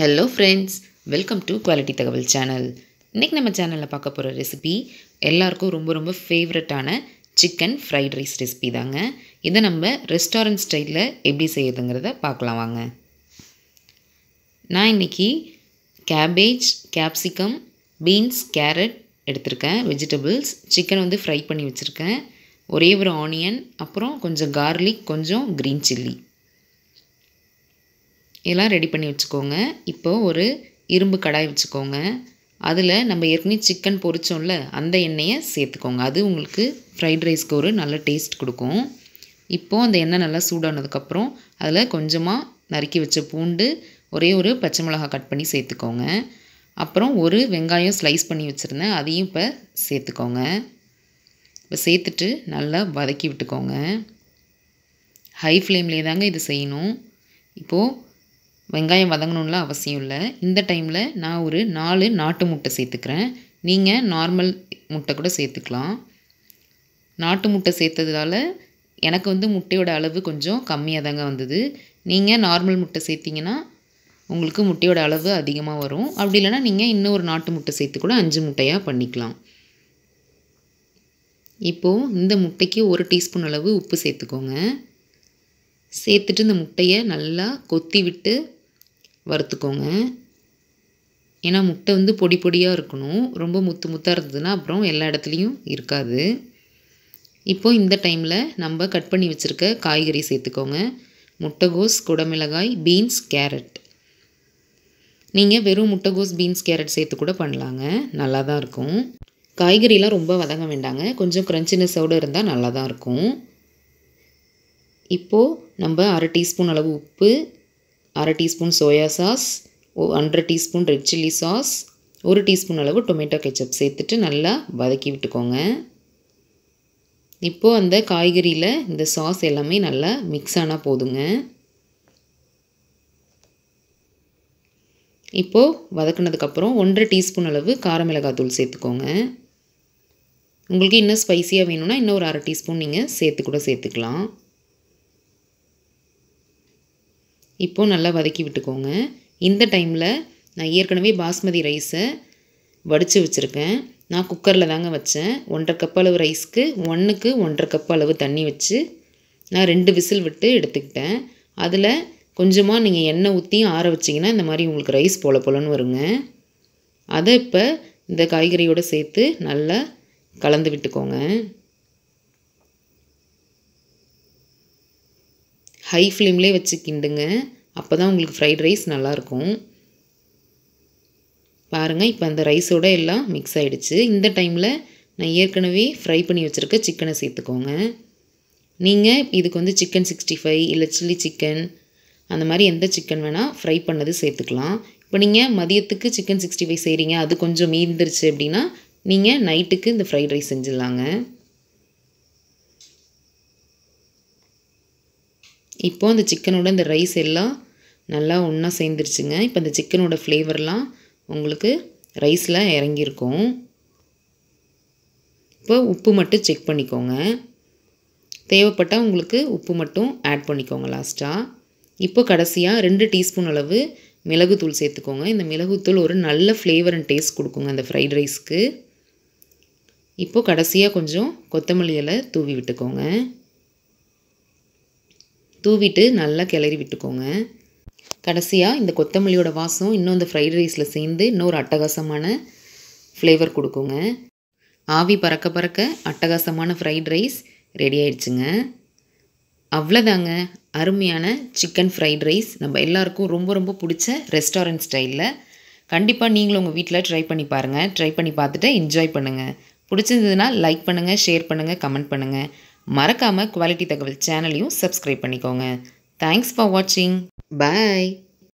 hello friends welcome to quality தகவல் channel இன்றைக்கி நம்ம சேனலில் பார்க்க போகிற ரெசிபி எல்லாருக்கும் ரொம்ப ரொம்ப ஃபேவரட்டான சிக்கன் ஃப்ரைட் ரைஸ் ரெசிபி தாங்க இதை நம்ம ரெஸ்டாரண்ட் ஸ்டைலில் எப்படி செய்யறதுங்கிறத பார்க்கலாம் வாங்க நான் இன்றைக்கி கேபேஜ் கேப்சிகம் பீன்ஸ் கேரட் எடுத்திருக்கேன் வெஜிடபிள்ஸ் சிக்கன் வந்து ஃப்ரை பண்ணி வச்சுருக்கேன் ஒரே ஒரு ஆனியன் அப்புறம் கொஞ்சம் கார்லிக் கொஞ்சம் க்ரீன் சில்லி எல்லாம் ரெடி பண்ணி வச்சுக்கோங்க இப்போது ஒரு இரும்பு கடாய் வச்சுக்கோங்க அதில் நம்ம ஏற்கனவே சிக்கன் பொரிச்சோம்ல அந்த எண்ணெயை சேர்த்துக்கோங்க அது உங்களுக்கு ஃப்ரைட் ரைஸ்க்கு ஒரு நல்ல டேஸ்ட் கொடுக்கும் இப்போது அந்த எண்ணெய் நல்லா சூடானதுக்கப்புறம் அதில் கொஞ்சமாக நறுக்கி வச்ச பூண்டு ஒரே ஒரு பச்சை மிளகாய் கட் பண்ணி சேர்த்துக்கோங்க அப்புறம் ஒரு வெங்காயம் ஸ்லைஸ் பண்ணி வச்சுருந்தேன் அதையும் இப்போ சேர்த்துக்கோங்க இப்போ சேர்த்துட்டு நல்லா வதக்கி விட்டுக்கோங்க ஹை ஃப்ளேம்லேயே தாங்க இது செய்யணும் இப்போது வெங்காயம் வதங்கணும்லாம் அவசியம் இல்லை இந்த டைமில் நான் ஒரு நாலு நாட்டு முட்டை சேர்த்துக்கிறேன் நீங்கள் நார்மல் முட்டை கூட சேர்த்துக்கலாம் நாட்டு முட்டை சேர்த்ததால எனக்கு வந்து முட்டையோட அளவு கொஞ்சம் கம்மியாக தாங்க வந்தது நீங்கள் நார்மல் முட்டை சேர்த்திங்கன்னா உங்களுக்கு முட்டையோட அளவு அதிகமாக வரும் அப்படி இல்லைன்னா நீங்கள் இன்னும் ஒரு நாட்டு முட்டை சேர்த்து கூட அஞ்சு முட்டையாக பண்ணிக்கலாம் இப்போது இந்த முட்டைக்கு ஒரு டீஸ்பூன் அளவு உப்பு சேர்த்துக்கோங்க சேர்த்துட்டு இந்த முட்டையை நல்லா கொத்தி விட்டு வறுத்துக்கோங்க ஏன்னா முட்டை வந்து பொடி பொடியாக இருக்கணும் ரொம்ப முத்து முத்தாக இருந்ததுன்னா அப்புறம் எல்லா இடத்துலையும் இருக்காது இப்போ இந்த டைமில் நம்ம கட் பண்ணி வச்சுருக்க காய்கறி சேர்த்துக்கோங்க முட்டைகோஸ் குடமிளகாய் பீன்ஸ் கேரட் நீங்கள் வெறும் முட்டைகோஸ் பீன்ஸ் கேரட் சேர்த்து கூட பண்ணலாங்க நல்லா தான் இருக்கும் காய்கறிலாம் ரொம்ப வதங்க வேண்டாங்க கொஞ்சம் க்ரன்ச்சினஸோடு இருந்தால் நல்லா தான் இருக்கும் இப்போது நம்ம அரை டீஸ்பூன் அளவு உப்பு அரை டீஸ்பூன் சோயா சாஸ் அன்றரை டீஸ்பூன் ரெட் சில்லி சாஸ் ஒரு டீஸ்பூன் அளவு டொமேட்டோ கெச்சப் சேர்த்துட்டு நல்லா வதக்கி விட்டுக்கோங்க இப்போது அந்த காய்கறியில் இந்த சாஸ் எல்லாமே நல்லா மிக்ஸ் ஆனால் போதுங்க இப்போது வதக்குனதுக்கப்புறம் ஒன்றரை டீஸ்பூன் அளவு காரமிளகாத்தூள் சேர்த்துக்கோங்க உங்களுக்கு இன்னும் ஸ்பைஸியாக வேணும்னா இன்னும் ஒரு அரை டீஸ்பூன் நீங்கள் சேர்த்து கூட சேர்த்துக்கலாம் இப்போது நல்லா வதக்கி விட்டுக்கோங்க இந்த டைமில் நான் ஏற்கனவே பாஸ்மதி ரைஸை வடித்து வச்சுருக்கேன் நான் குக்கரில் தாங்க வச்சேன் ஒன்றரை கப் அளவு ரைஸ்க்கு ஒன்றுக்கு ஒன்றரை கப் அளவு தண்ணி வச்சு நான் ரெண்டு விசில் விட்டு எடுத்துக்கிட்டேன் அதில் கொஞ்சமாக நீங்கள் எண்ணெய் ஊற்றி ஆற வச்சிங்கன்னா இந்த மாதிரி உங்களுக்கு ரைஸ் போல போலன்னு வருங்க அதை இப்போ இந்த காய்கறியோடு சேர்த்து நல்லா கலந்து விட்டுக்கோங்க ஹை ஃப்ளேம்லேயே வச்சு கிண்டுங்க அப்போ தான் உங்களுக்கு ஃப்ரைட் ரைஸ் நல்லாயிருக்கும் பாருங்கள் இப்போ அந்த ரைஸோட எல்லாம் மிக்ஸ் ஆகிடுச்சு இந்த டைமில் நான் ஏற்கனவே ஃப்ரை பண்ணி வச்சுருக்க சிக்கனை சேர்த்துக்கோங்க நீங்கள் இதுக்கு வந்து சிக்கன் சிக்ஸ்டி ஃபைவ் இல்லை சில்லி சிக்கன் அந்த மாதிரி எந்த சிக்கன் வேணால் ஃப்ரை பண்ணது சேர்த்துக்கலாம் இப்போ நீங்கள் மதியத்துக்கு சிக்கன் சிக்ஸ்டி ஃபைவ் செய்கிறீங்க அது கொஞ்சம் மீந்துருச்சு அப்படின்னா நீங்கள் நைட்டுக்கு இந்த ஃப்ரைட் ரைஸ் செஞ்சிடலாங்க இப்போது அந்த சிக்கனோட இந்த ரைஸ் எல்லாம் நல்லா ஒன்றா சேர்ந்துருச்சுங்க இப்போ அந்த சிக்கனோட ஃப்ளேவர்லாம் உங்களுக்கு ரைஸில் இறங்கியிருக்கும் இப்போ உப்பு மட்டும் செக் பண்ணிக்கோங்க தேவைப்பட்டால் உங்களுக்கு உப்பு மட்டும் ஆட் பண்ணிக்கோங்க லாஸ்ட்டாக இப்போ கடைசியாக ரெண்டு டீஸ்பூன் அளவு மிளகுத்தூள் சேர்த்துக்கோங்க இந்த மிளகுத்தூள் ஒரு நல்ல ஃப்ளேவர் அண்ட் டேஸ்ட் கொடுக்குங்க அந்த ஃப்ரைட் ரைஸ்க்கு இப்போது கடைசியாக கொஞ்சம் கொத்தமல்லி இலை தூவி விட்டுக்கோங்க தூவிட்டு நல்லா கிளறி விட்டுக்கோங்க கடைசியாக இந்த கொத்தமல்லியோட வாசம் இன்னும் இந்த ஃப்ரைட் ரைஸில் சேர்ந்து இன்னொரு அட்டகாசமான ஃப்ளேவர் கொடுக்குங்க ஆவி பறக்க பறக்க அட்டகாசமான ஃப்ரைட் ரைஸ் ரெடி ஆயிடுச்சுங்க அவ்வளோதாங்க அருமையான சிக்கன் ஃப்ரைட் ரைஸ் நம்ம எல்லாருக்கும் ரொம்ப ரொம்ப பிடிச்ச ரெஸ்டாரண்ட் ஸ்டைலில் கண்டிப்பாக நீங்களும் உங்கள் வீட்டில் ட்ரை பண்ணி பாருங்கள் ட்ரை பண்ணி பார்த்துட்டு என்ஜாய் பண்ணுங்கள் பிடிச்சிருந்ததுன்னா லைக் பண்ணுங்கள் ஷேர் பண்ணுங்கள் கமெண்ட் பண்ணுங்கள் மறக்காமல் குவாலிட்டி தகவல் சேனலையும் சப்ஸ்கிரைப் பண்ணிக்கோங்க தேங்க்ஸ் ஃபார் வாட்சிங் பாய்